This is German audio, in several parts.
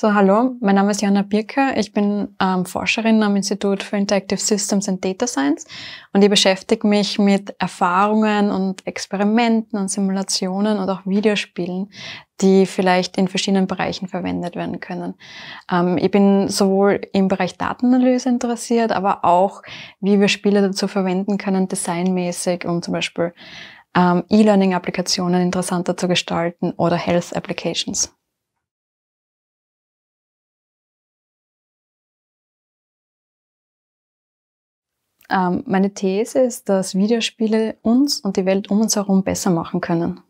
So, hallo, mein Name ist Jana Birker. Ich bin ähm, Forscherin am Institut für Interactive Systems and Data Science und ich beschäftige mich mit Erfahrungen und Experimenten und Simulationen und auch Videospielen, die vielleicht in verschiedenen Bereichen verwendet werden können. Ähm, ich bin sowohl im Bereich Datenanalyse interessiert, aber auch, wie wir Spiele dazu verwenden können, designmäßig, um zum Beispiel ähm, E-Learning-Applikationen interessanter zu gestalten oder Health-Applications. Ähm, meine These ist, dass Videospiele uns und die Welt um uns herum besser machen können.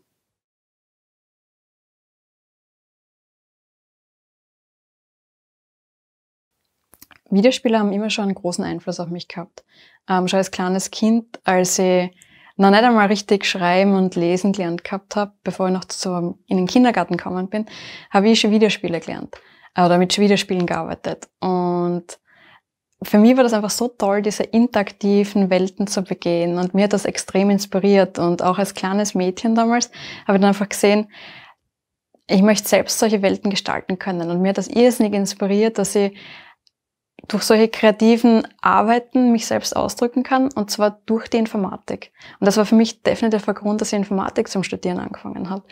Videospiele haben immer schon einen großen Einfluss auf mich gehabt. Ähm, schon als kleines Kind, als ich noch nicht einmal richtig schreiben und lesen gelernt gehabt habe, bevor ich noch zu, in den Kindergarten gekommen bin, habe ich schon Videospiele gelernt äh, oder mit Videospielen gearbeitet. Und für mich war das einfach so toll, diese interaktiven Welten zu begehen. Und mir hat das extrem inspiriert. Und auch als kleines Mädchen damals habe ich dann einfach gesehen, ich möchte selbst solche Welten gestalten können. Und mir hat das irrsinnig inspiriert, dass ich durch solche kreativen Arbeiten mich selbst ausdrücken kann. Und zwar durch die Informatik. Und das war für mich definitiv der Grund, dass ich Informatik zum Studieren angefangen habe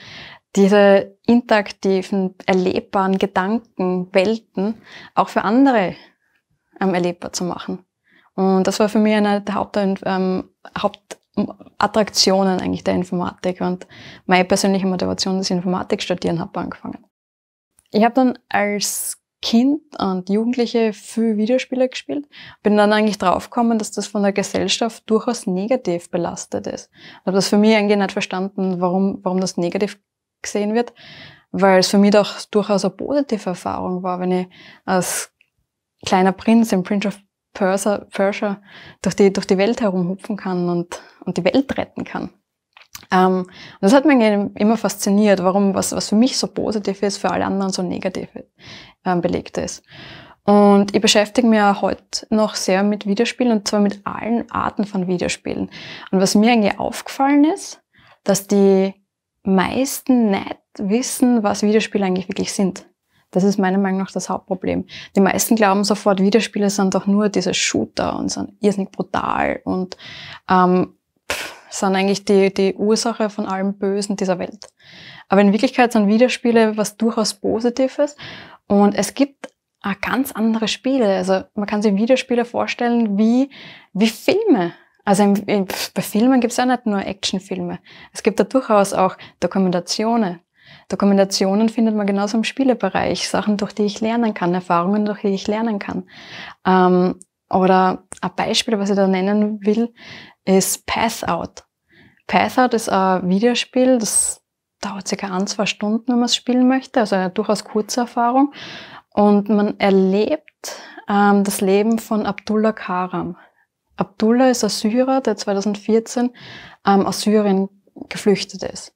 diese interaktiven, erlebbaren Gedanken, Welten auch für andere ähm, erlebbar zu machen. Und das war für mich eine der Haupt, ähm, Hauptattraktionen eigentlich der Informatik und meine persönliche Motivation, das Informatik studieren, habe angefangen. Ich habe dann als Kind und Jugendliche viel Videospiele gespielt, bin dann eigentlich draufgekommen, dass das von der Gesellschaft durchaus negativ belastet ist. Ich habe das für mich eigentlich nicht verstanden, warum, warum das negativ gesehen wird, weil es für mich doch durchaus eine positive Erfahrung war, wenn ich als kleiner Prinz im Prince of Persia, Persia durch, die, durch die Welt herumhupfen kann und, und die Welt retten kann. Ähm, und das hat mich immer fasziniert, warum was, was für mich so positiv ist, für alle anderen so negativ ähm, belegt ist. Und ich beschäftige mich heute noch sehr mit Videospielen und zwar mit allen Arten von Videospielen. Und was mir eigentlich aufgefallen ist, dass die meisten nicht wissen, was Videospiele eigentlich wirklich sind. Das ist meiner Meinung nach das Hauptproblem. Die meisten glauben sofort, Videospiele sind doch nur diese Shooter und sind irrsinnig brutal und ähm, pff, sind eigentlich die, die Ursache von allem Bösen dieser Welt. Aber in Wirklichkeit sind Videospiele was durchaus Positives und es gibt ganz andere Spiele. Also man kann sich Videospiele vorstellen wie, wie Filme. Also im, im, bei Filmen gibt es ja nicht nur Actionfilme. Es gibt da durchaus auch Dokumentationen, Dokumentationen findet man genauso im Spielebereich, Sachen, durch die ich lernen kann, Erfahrungen, durch die ich lernen kann. Ähm, oder ein Beispiel, was ich da nennen will, ist Path Out. Path Out ist ein Videospiel, das dauert circa ein, zwei Stunden, wenn man es spielen möchte, also eine durchaus kurze Erfahrung. Und man erlebt ähm, das Leben von Abdullah Karam. Abdullah ist ein Syrer, der 2014 ähm, aus Syrien geflüchtet ist.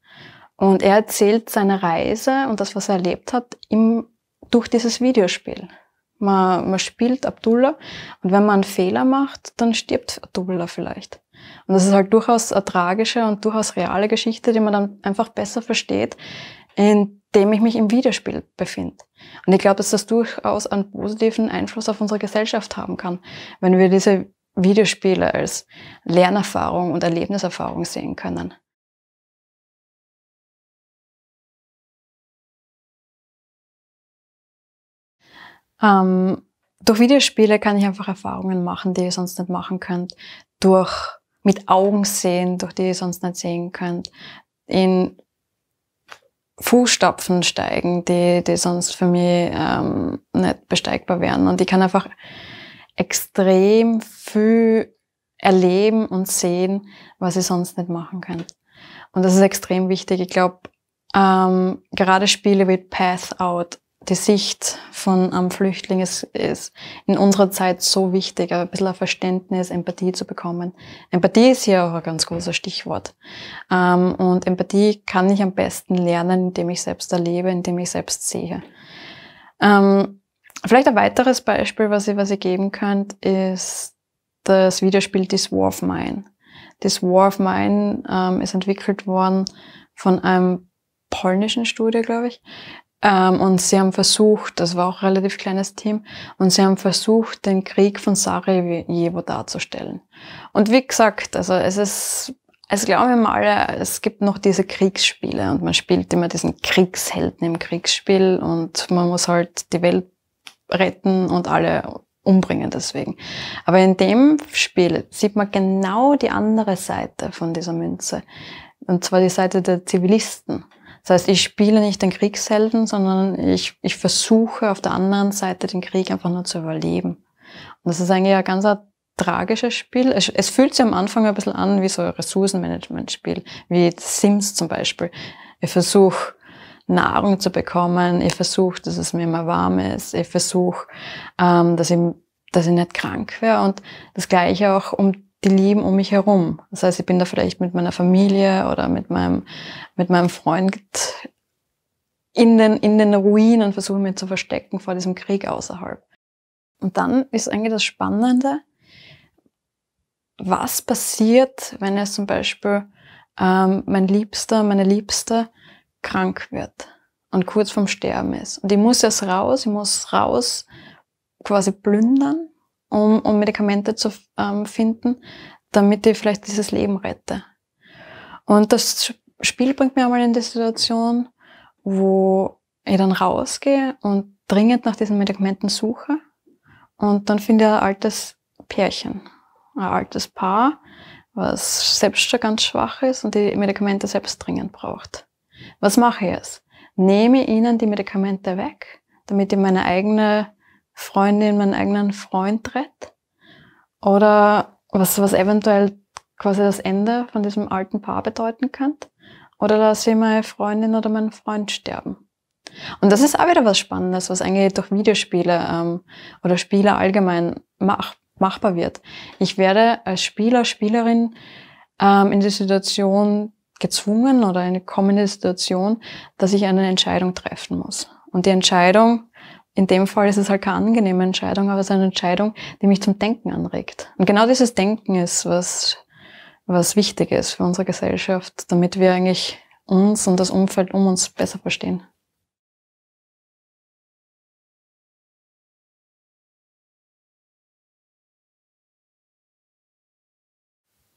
Und er erzählt seine Reise und das, was er erlebt hat, im, durch dieses Videospiel. Man, man spielt Abdullah und wenn man einen Fehler macht, dann stirbt Abdullah vielleicht. Und das ist halt durchaus eine tragische und durchaus reale Geschichte, die man dann einfach besser versteht, indem ich mich im Videospiel befinde. Und ich glaube, dass das durchaus einen positiven Einfluss auf unsere Gesellschaft haben kann, wenn wir diese Videospiele als Lernerfahrung und Erlebniserfahrung sehen können. Ähm, durch Videospiele kann ich einfach Erfahrungen machen, die ihr sonst nicht machen könnt. Durch mit Augen sehen, durch die ihr sonst nicht sehen könnt. In Fußstapfen steigen, die, die sonst für mich ähm, nicht besteigbar wären. Und ich kann einfach extrem viel erleben und sehen, was ich sonst nicht machen kann. Und das ist extrem wichtig. Ich glaube, ähm, gerade Spiele wie Path Out die Sicht von einem Flüchtling ist, ist in unserer Zeit so wichtig, ein bisschen ein Verständnis, Empathie zu bekommen. Empathie ist hier auch ein ganz großes Stichwort. Ähm, und Empathie kann ich am besten lernen, indem ich selbst erlebe, indem ich selbst sehe. Ähm, vielleicht ein weiteres Beispiel, was ihr, was ihr geben könnt, ist das Videospiel This War of Mine. This War of Mine ähm, ist entwickelt worden von einem polnischen Studie, glaube ich, ähm, und sie haben versucht, das war auch ein relativ kleines Team, und sie haben versucht, den Krieg von Sarajevo darzustellen. Und wie gesagt, also es ist, es glauben wir alle, es gibt noch diese Kriegsspiele und man spielt immer diesen Kriegshelden im Kriegsspiel und man muss halt die Welt retten und alle umbringen deswegen. Aber in dem Spiel sieht man genau die andere Seite von dieser Münze. Und zwar die Seite der Zivilisten. Das heißt, ich spiele nicht den Kriegshelden, sondern ich, ich versuche auf der anderen Seite den Krieg einfach nur zu überleben. Und das ist eigentlich ein ganz tragisches Spiel. Es, es, fühlt sich am Anfang ein bisschen an wie so ein Ressourcenmanagement-Spiel, wie Sims zum Beispiel. Ich versuche Nahrung zu bekommen, ich versuche, dass es mir immer warm ist, ich versuche, ähm, dass, ich, dass ich nicht krank wäre und das gleiche auch um die leben um mich herum. Das heißt, ich bin da vielleicht mit meiner Familie oder mit meinem, mit meinem Freund in den, in den Ruinen und versuche mich zu verstecken vor diesem Krieg außerhalb. Und dann ist eigentlich das Spannende, was passiert, wenn jetzt zum Beispiel ähm, mein Liebster, meine Liebste krank wird und kurz vorm Sterben ist. Und ich muss jetzt raus, ich muss raus quasi plündern um, um Medikamente zu ähm, finden, damit ich vielleicht dieses Leben rette. Und das Spiel bringt mir einmal in die Situation, wo ich dann rausgehe und dringend nach diesen Medikamenten suche. Und dann finde ich ein altes Pärchen, ein altes Paar, was selbst schon ganz schwach ist und die Medikamente selbst dringend braucht. Was mache ich jetzt? Nehme ich ihnen die Medikamente weg, damit ich meine eigene Freundin meinen eigenen Freund trete oder was, was eventuell quasi das Ende von diesem alten Paar bedeuten könnte oder dass wir meine Freundin oder meinen Freund sterben. Und das ist auch wieder was Spannendes, was eigentlich durch Videospiele ähm, oder Spiele allgemein mach, machbar wird. Ich werde als Spieler, Spielerin ähm, in die Situation gezwungen oder in eine kommende Situation, dass ich eine Entscheidung treffen muss. Und die Entscheidung in dem Fall ist es halt keine angenehme Entscheidung, aber es ist eine Entscheidung, die mich zum Denken anregt. Und genau dieses Denken ist, was, was wichtig ist für unsere Gesellschaft, damit wir eigentlich uns und das Umfeld um uns besser verstehen.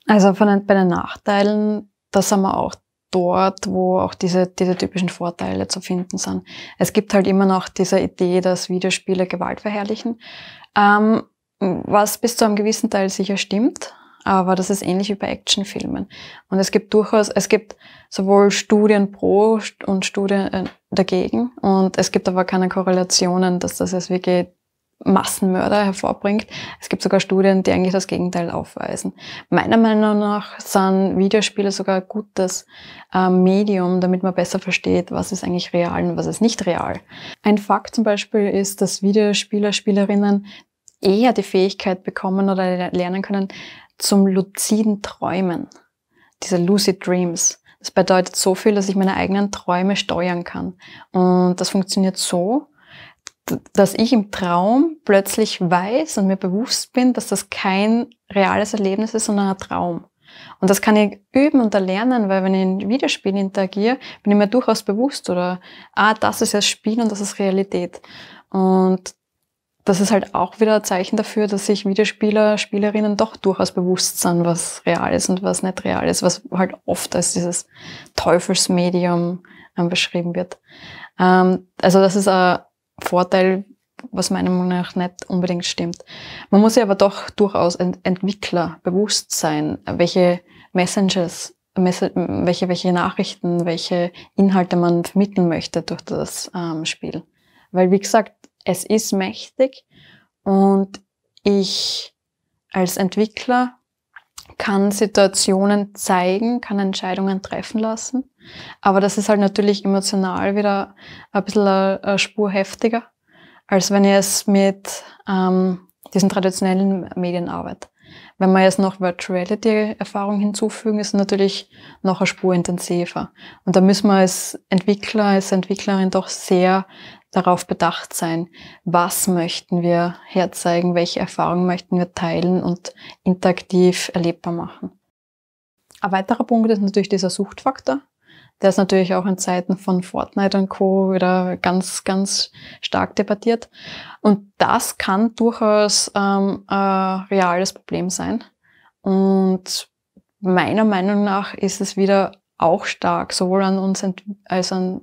Also von den, bei den Nachteilen, da sind wir auch dort, wo auch diese, diese typischen Vorteile zu finden sind. Es gibt halt immer noch diese Idee, dass Videospiele Gewalt verherrlichen, ähm, was bis zu einem gewissen Teil sicher stimmt, aber das ist ähnlich wie bei Actionfilmen. Und es gibt durchaus, es gibt sowohl Studien pro und Studien äh, dagegen und es gibt aber keine Korrelationen, dass das jetzt wirklich Massenmörder hervorbringt. Es gibt sogar Studien, die eigentlich das Gegenteil aufweisen. Meiner Meinung nach sind Videospiele sogar ein gutes äh, Medium, damit man besser versteht, was ist eigentlich real und was ist nicht real. Ein Fakt zum Beispiel ist, dass Videospieler, Spielerinnen eher die Fähigkeit bekommen oder lernen können zum luziden Träumen. Diese Lucid Dreams. Das bedeutet so viel, dass ich meine eigenen Träume steuern kann. Und das funktioniert so, dass ich im Traum plötzlich weiß und mir bewusst bin, dass das kein reales Erlebnis ist, sondern ein Traum. Und das kann ich üben und erlernen, weil wenn ich in Videospielen interagiere, bin ich mir durchaus bewusst oder, ah, das ist ja Spiel und das ist Realität. Und das ist halt auch wieder ein Zeichen dafür, dass sich Videospieler, Spielerinnen doch durchaus bewusst sind, was real ist und was nicht real ist, was halt oft als dieses Teufelsmedium ähm, beschrieben wird. Ähm, also das ist ein Vorteil, was meiner Meinung nach nicht unbedingt stimmt. Man muss ja aber doch durchaus Ent Entwickler bewusst sein, welche Messages, Mess welche, welche Nachrichten, welche Inhalte man vermitteln möchte durch das ähm, Spiel. Weil, wie gesagt, es ist mächtig und ich als Entwickler kann Situationen zeigen, kann Entscheidungen treffen lassen. Aber das ist halt natürlich emotional wieder ein bisschen eine Spur heftiger, als wenn ihr es mit ähm, diesen traditionellen Medien arbeitet. Wenn wir jetzt noch Virtuality-Erfahrung hinzufügen, ist natürlich noch eine Spur intensiver. Und da müssen wir als Entwickler, als Entwicklerin doch sehr darauf bedacht sein, was möchten wir herzeigen, welche Erfahrungen möchten wir teilen und interaktiv erlebbar machen. Ein weiterer Punkt ist natürlich dieser Suchtfaktor. Der ist natürlich auch in Zeiten von Fortnite und Co. wieder ganz, ganz stark debattiert. Und das kann durchaus ähm, ein äh, reales Problem sein. Und meiner Meinung nach ist es wieder auch stark, sowohl an uns als an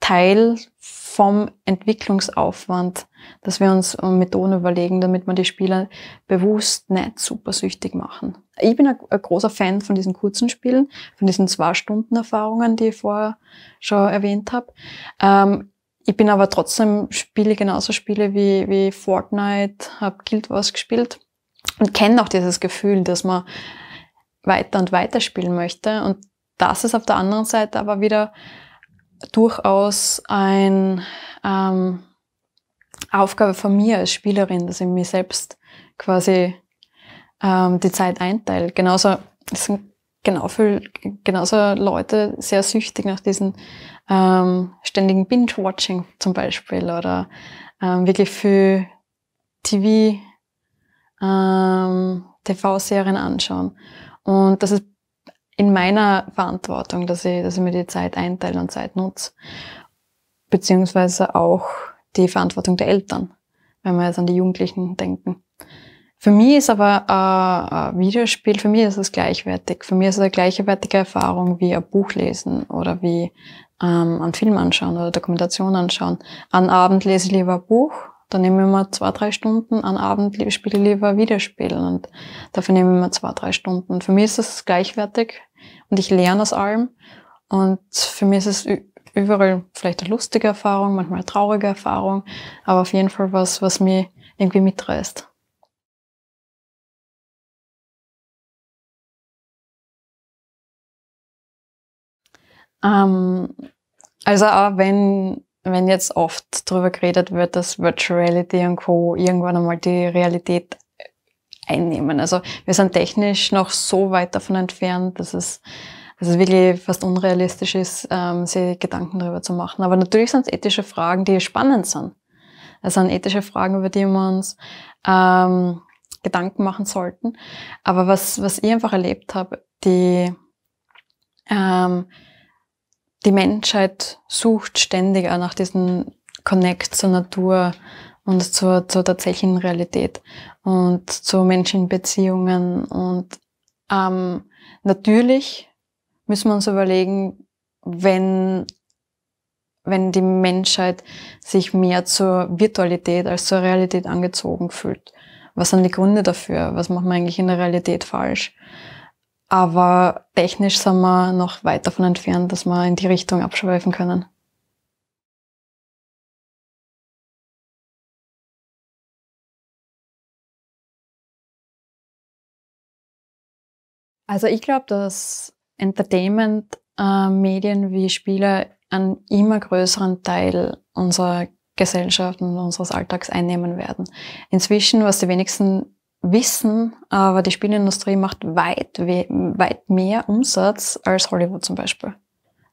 Teil vom Entwicklungsaufwand, dass wir uns Methoden überlegen, damit wir die Spieler bewusst nicht supersüchtig machen. Ich bin ein, ein, großer Fan von diesen kurzen Spielen, von diesen Zwei-Stunden-Erfahrungen, die ich vorher schon erwähnt habe. Ähm, ich bin aber trotzdem Spiele genauso Spiele wie, wie Fortnite, habe Guild Wars gespielt und kenne auch dieses Gefühl, dass man weiter und weiter spielen möchte. Und das ist auf der anderen Seite aber wieder durchaus ein ähm, Aufgabe von mir als Spielerin, dass ich mich selbst quasi ähm, die Zeit einteilt. Genauso es sind genau viel, genauso Leute sehr süchtig nach diesen ähm, ständigen Binge-Watching zum Beispiel oder ähm, wirklich viel TV, ähm, TV-Serien anschauen. Und das ist in meiner Verantwortung, dass ich, dass ich mir die Zeit einteile und Zeit nutze. Beziehungsweise auch die Verantwortung der Eltern, wenn wir jetzt an die Jugendlichen denken. Für mich ist aber äh, ein Videospiel, für mich ist es gleichwertig. Für mich ist es eine gleichwertige Erfahrung wie ein Buch lesen oder wie ähm, einen Film anschauen oder Dokumentation anschauen. An Abend lese ich lieber ein Buch, dann nehme ich mir zwei, drei Stunden, an Abend spiele ich lieber ein Videospiel und dafür nehme ich mir zwei, drei Stunden. Für mich ist es gleichwertig und ich lerne aus allem. Und für mich ist es überall vielleicht eine lustige Erfahrung, manchmal eine traurige Erfahrung, aber auf jeden Fall was, was mir irgendwie mitreißt. Ähm, also auch wenn, wenn jetzt oft darüber geredet wird, dass Virtual Reality und Co. irgendwann einmal die Realität einnehmen. Also wir sind technisch noch so weit davon entfernt, dass es, dass es wirklich fast unrealistisch ist, ähm, sich Gedanken darüber zu machen. Aber natürlich sind es ethische Fragen, die spannend sind. Es sind ethische Fragen, über die wir uns ähm, Gedanken machen sollten. Aber was, was ich einfach erlebt habe, die ähm, die Menschheit sucht ständig auch nach diesem Connect zur Natur und zur, zur tatsächlichen Realität und zu Menschenbeziehungen. Und ähm, natürlich müssen wir uns überlegen, wenn, wenn die Menschheit sich mehr zur Virtualität als zur Realität angezogen fühlt. Was sind die Gründe dafür? Was machen wir eigentlich in der Realität falsch? Aber technisch sind wir noch weit davon entfernt, dass wir in die Richtung abschweifen können. Also ich glaube, dass Entertainment-Medien äh, wie Spiele einen immer größeren Teil unserer Gesellschaft und unseres Alltags einnehmen werden. Inzwischen, was die wenigsten wissen, aber die Spielindustrie macht weit, weit mehr Umsatz als Hollywood zum Beispiel.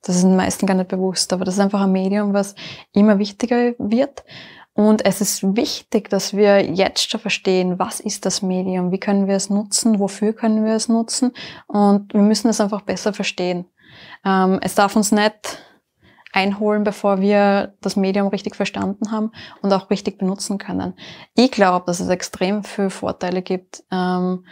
Das ist den meisten gar nicht bewusst, aber das ist einfach ein Medium, was immer wichtiger wird. Und es ist wichtig, dass wir jetzt schon verstehen, was ist das Medium, wie können wir es nutzen, wofür können wir es nutzen. Und wir müssen es einfach besser verstehen. Ähm, es darf uns nicht einholen, bevor wir das Medium richtig verstanden haben und auch richtig benutzen können. Ich glaube, dass es extrem viele Vorteile gibt ähm,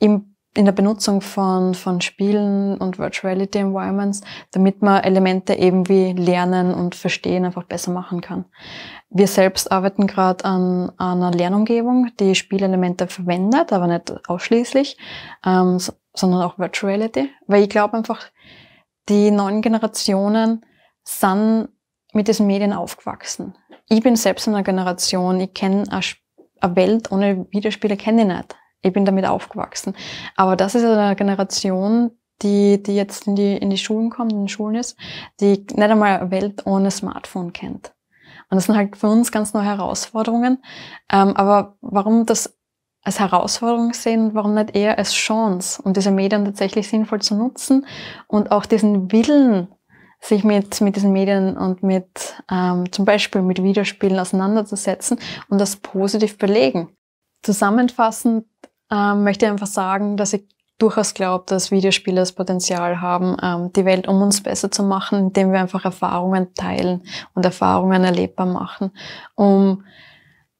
im, in der Benutzung von, von Spielen und Virtuality Environments, damit man Elemente eben wie Lernen und Verstehen einfach besser machen kann. Wir selbst arbeiten gerade an, an, einer Lernumgebung, die Spielelemente verwendet, aber nicht ausschließlich, ähm, sondern auch Virtuality, weil ich glaube einfach, die neuen Generationen sind mit diesen Medien aufgewachsen. Ich bin selbst in einer Generation, ich kenne eine Welt ohne Videospiele, kenne ich nicht. Ich bin damit aufgewachsen. Aber das ist eine Generation, die, die jetzt in die, in die Schulen kommt, in den Schulen ist, die nicht einmal eine Welt ohne Smartphone kennt. Und das sind halt für uns ganz neue Herausforderungen. Ähm, aber warum das als Herausforderung sehen, warum nicht eher als Chance, um diese Medien tatsächlich sinnvoll zu nutzen und auch diesen Willen sich mit, mit diesen Medien und mit ähm, zum Beispiel mit Videospielen auseinanderzusetzen und das positiv belegen. Zusammenfassend ähm, möchte ich einfach sagen, dass ich durchaus glaube, dass Videospiele das Potenzial haben, ähm, die Welt um uns besser zu machen, indem wir einfach Erfahrungen teilen und Erfahrungen erlebbar machen, um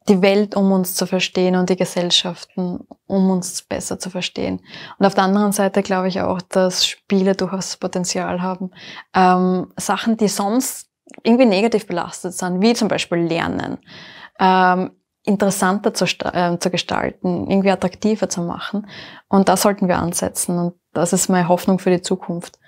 die Welt um uns zu verstehen und die Gesellschaften um uns besser zu verstehen. Und auf der anderen Seite glaube ich auch, dass Spiele durchaus Potenzial haben, ähm, Sachen, die sonst irgendwie negativ belastet sind, wie zum Beispiel Lernen, ähm, interessanter zu, äh, zu gestalten, irgendwie attraktiver zu machen. Und da sollten wir ansetzen. Und das ist meine Hoffnung für die Zukunft.